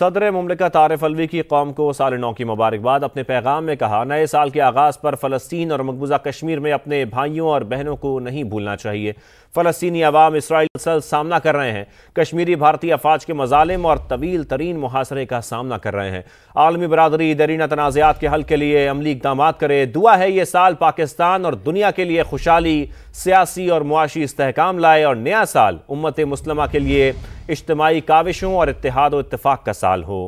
सदर ममलिका तारफ़ अलवी की कौम को साल नौ की मुबारकबाद अपने पैगाम में कहा नए साल के आगाज़ पर फ़लस्तीन और मकबूजा कश्मीर में अपने भाइयों और बहनों को नहीं भूलना चाहिए फ़लस्तनी आवाम इसराइल सल सामना कर रहे हैं कश्मीरी भारतीय अफवाज के मजालिम और तवील तरीन मुहासरे का सामना कर रहे हैं आलमी बरदरी दरीना तनाज़ात के हल के लिए अमली इकदाम करे दुआ है ये साल पाकिस्तान और दुनिया के लिए खुशहाली सियासी और मुआशी इसकाम लाए और नया साल उम्मत मुसलमा के लिए इज्तमाही काविशों और इतिहाद व इतफाक़ का साल हो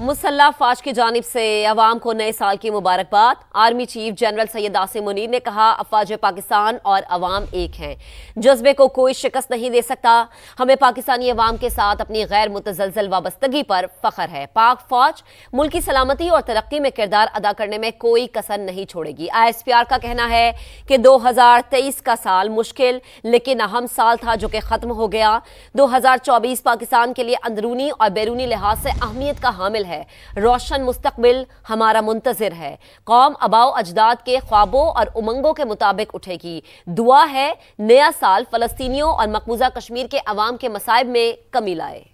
मुसल्ला फाज की जानब से अवाम को नए साल की मुबारकबाद army chief general Syed Asim Munir ने कहा अफवाज पाकिस्तान और अवाम एक हैं जज्बे को कोई शिकस्त नहीं दे सकता हमें पाकिस्तानी अवाम के साथ अपनी गैर मुतजलजल वाबस्तगी पर फख्र है पाक फौज मुल्क की सलामती और तरक्की में किरदार अदा करने में कोई कसर नहीं छोड़ेगी आई एस पी आर का कहना है कि दो हजार तेईस का साल मुश्किल लेकिन अहम साल था जो कि ख़त्म हो गया दो हजार चौबीस पाकिस्तान के लिए अंदरूनी और बैरूनी लिहाज से अहमियत का हामिल है रोशन मुस्तबिल हमारा मुंतजर है कौम अबाओ अजदाद के ख्वाबों और उमंगों के मुताबिक उठेगी दुआ है नया साल फलस्तियों और मकबूजा कश्मीर के अवाम के मसायब में कमी लाए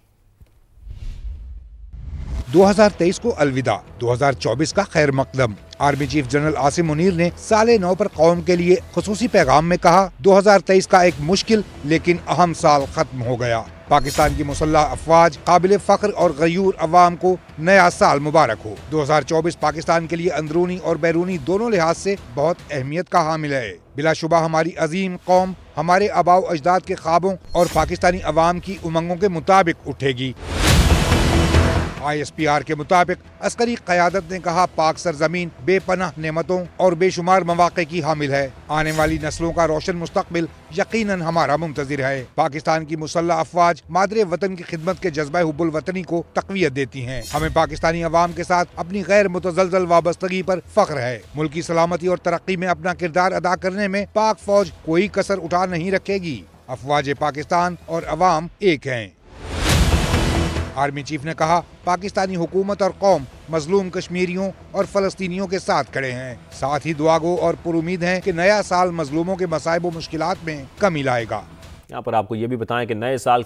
2023 को अलविदा 2024 का खैर मकदम army chief general Asim Munir ने साल नौ पर कौम के लिए खसूसी पैगाम में कहा 2023 का एक मुश्किल लेकिन अहम साल खत्म हो गया पाकिस्तान की मुसल्ह अफवाज काबिल फ़ख्र और गयूर अवाम को नया साल मुबारक हो 2024 पाकिस्तान के लिए अंदरूनी और बैरूनी दोनों लिहाज से बहुत अहमियत का हामिल है बिलाशुबा हमारी अजीम कौम हमारे आबाव अजदाद के ख्वाबों और पाकिस्तानी अवाम की उमंगों के मुताबिक उठेगी आई एस पी आर के मुताबिक अस्करी क्यादत ने कहा पाक सरजमीन बेपनाह नमतों और बेशुमार मौाक़े की हामिल है आने वाली नस्लों का रोशन मुस्तबिल यकीन हमारा मुंतजर है पाकिस्तान की मुसल्ह अफवाज मादरे वतन की खिदमत के जज्बा हब्बुल वतनी को तकवीत देती है हमें पाकिस्तानी अवाम के साथ अपनी गैर मुतजलजल वाबस्तगी आरोप फख्र है मुल्क की सलामती और तरक्की में अपना किरदार अदा करने में पाक फौज कोई कसर उठा नहीं रखेगी अफवाज पाकिस्तान और अवाम एक हैं आर्मी चीफ ने कहा पाकिस्तानी हुकूमत और कौम मजलूम कश्मीरियों और फलस्तीनियों के साथ खड़े हैं साथ ही दुआगो और पुरुद हैं कि नया साल मजलूमों के मसायब मुश्किल में कमी लाएगा यहाँ पर आपको ये भी बताएं कि नए साल